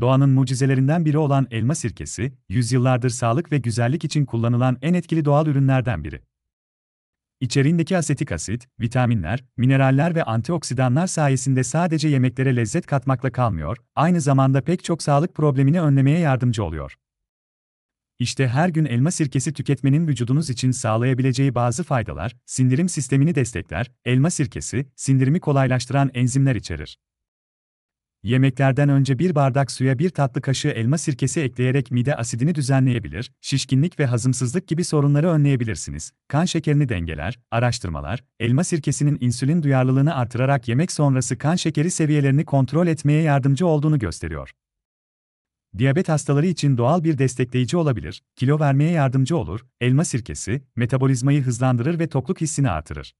Doğanın mucizelerinden biri olan elma sirkesi, yüzyıllardır sağlık ve güzellik için kullanılan en etkili doğal ürünlerden biri. İçerindeki asetik asit, vitaminler, mineraller ve antioksidanlar sayesinde sadece yemeklere lezzet katmakla kalmıyor, aynı zamanda pek çok sağlık problemini önlemeye yardımcı oluyor. İşte her gün elma sirkesi tüketmenin vücudunuz için sağlayabileceği bazı faydalar, sindirim sistemini destekler, elma sirkesi, sindirimi kolaylaştıran enzimler içerir. Yemeklerden önce bir bardak suya bir tatlı kaşığı elma sirkesi ekleyerek mide asidini düzenleyebilir, şişkinlik ve hazımsızlık gibi sorunları önleyebilirsiniz. Kan şekerini dengeler, araştırmalar, elma sirkesinin insülin duyarlılığını artırarak yemek sonrası kan şekeri seviyelerini kontrol etmeye yardımcı olduğunu gösteriyor. Diyabet hastaları için doğal bir destekleyici olabilir, kilo vermeye yardımcı olur, elma sirkesi, metabolizmayı hızlandırır ve tokluk hissini artırır.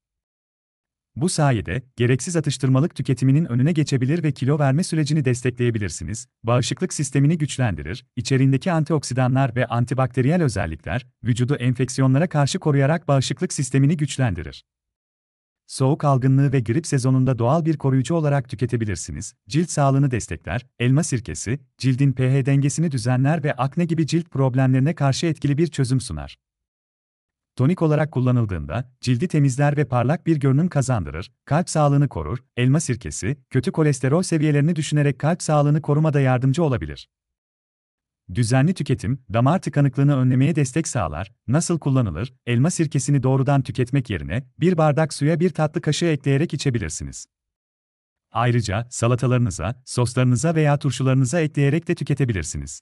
Bu sayede, gereksiz atıştırmalık tüketiminin önüne geçebilir ve kilo verme sürecini destekleyebilirsiniz, bağışıklık sistemini güçlendirir, içerindeki antioksidanlar ve antibakteriyel özellikler, vücudu enfeksiyonlara karşı koruyarak bağışıklık sistemini güçlendirir. Soğuk algınlığı ve grip sezonunda doğal bir koruyucu olarak tüketebilirsiniz, cilt sağlığını destekler, elma sirkesi, cildin pH dengesini düzenler ve akne gibi cilt problemlerine karşı etkili bir çözüm sunar tonik olarak kullanıldığında cildi temizler ve parlak bir görünüm kazandırır, kalp sağlığını korur, elma sirkesi, kötü kolesterol seviyelerini düşünerek kalp sağlığını korumada yardımcı olabilir. Düzenli tüketim, damar tıkanıklığını önlemeye destek sağlar. Nasıl kullanılır? Elma sirkesini doğrudan tüketmek yerine, bir bardak suya bir tatlı kaşığı ekleyerek içebilirsiniz. Ayrıca, salatalarınıza, soslarınıza veya turşularınıza ekleyerek de tüketebilirsiniz.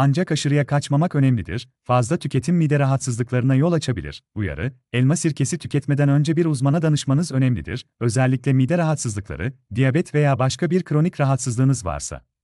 Ancak aşırıya kaçmamak önemlidir, fazla tüketim mide rahatsızlıklarına yol açabilir. Uyarı, elma sirkesi tüketmeden önce bir uzmana danışmanız önemlidir, özellikle mide rahatsızlıkları, diyabet veya başka bir kronik rahatsızlığınız varsa.